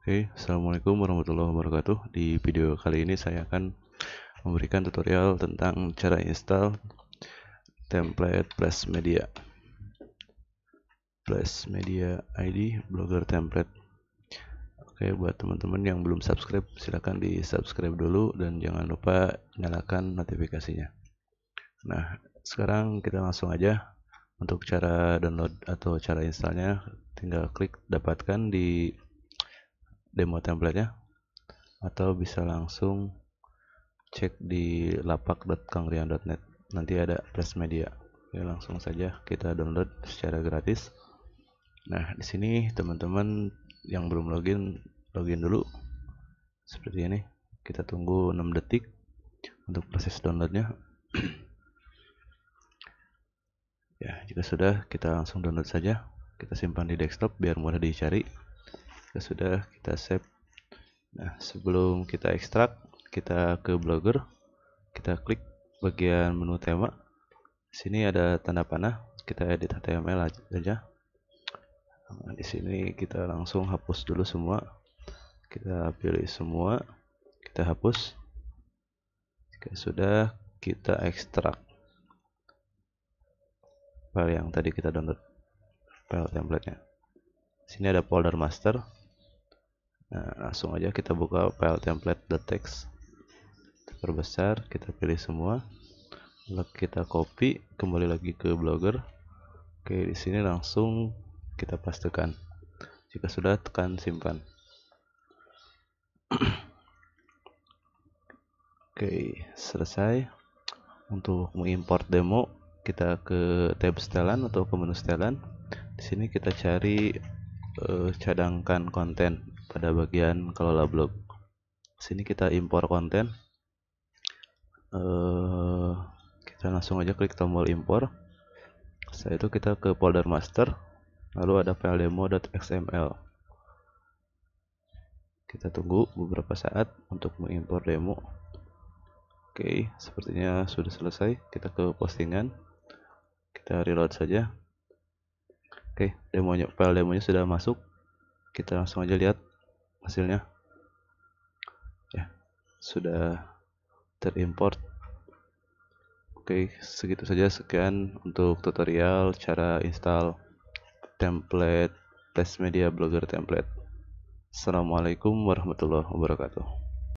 Oke, okay, Assalamualaikum warahmatullahi wabarakatuh Di video kali ini saya akan memberikan tutorial tentang cara install template plus media plus media ID blogger template Oke, okay, buat teman-teman yang belum subscribe silahkan di subscribe dulu dan jangan lupa nyalakan notifikasinya Nah, sekarang kita langsung aja untuk cara download atau cara installnya tinggal klik dapatkan di demo templatenya atau bisa langsung cek di lapak.kangrian.net nanti ada press media ya langsung saja kita download secara gratis nah di sini teman-teman yang belum login login dulu seperti ini kita tunggu 6 detik untuk proses downloadnya ya jika sudah kita langsung download saja kita simpan di desktop biar mudah dicari sudah kita save nah sebelum kita ekstrak kita ke blogger kita klik bagian menu tema sini ada tanda panah kita edit HTML aja nah, di sini kita langsung hapus dulu semua kita pilih semua kita hapus jika sudah kita ekstrak file yang tadi kita download file templatenya sini ada folder master Nah, langsung aja kita buka file template the Kita perbesar, kita pilih semua. Lalu kita copy, kembali lagi ke Blogger. Oke, di sini langsung kita pastikan. Jika sudah tekan simpan. Oke, selesai. Untuk mengimport demo, kita ke tab setelan atau ke menu setelan. Di sini kita cari uh, cadangkan konten pada bagian kelola blog sini kita impor konten uh, kita langsung aja klik tombol impor setelah itu kita ke folder master lalu ada file demo.xml kita tunggu beberapa saat untuk mengimpor demo oke sepertinya sudah selesai kita ke postingan kita reload saja oke demonya file demonya sudah masuk kita langsung aja lihat hasilnya ya sudah terimport Oke, segitu saja sekian untuk tutorial cara install template Test Media Blogger Template. Assalamualaikum warahmatullahi wabarakatuh.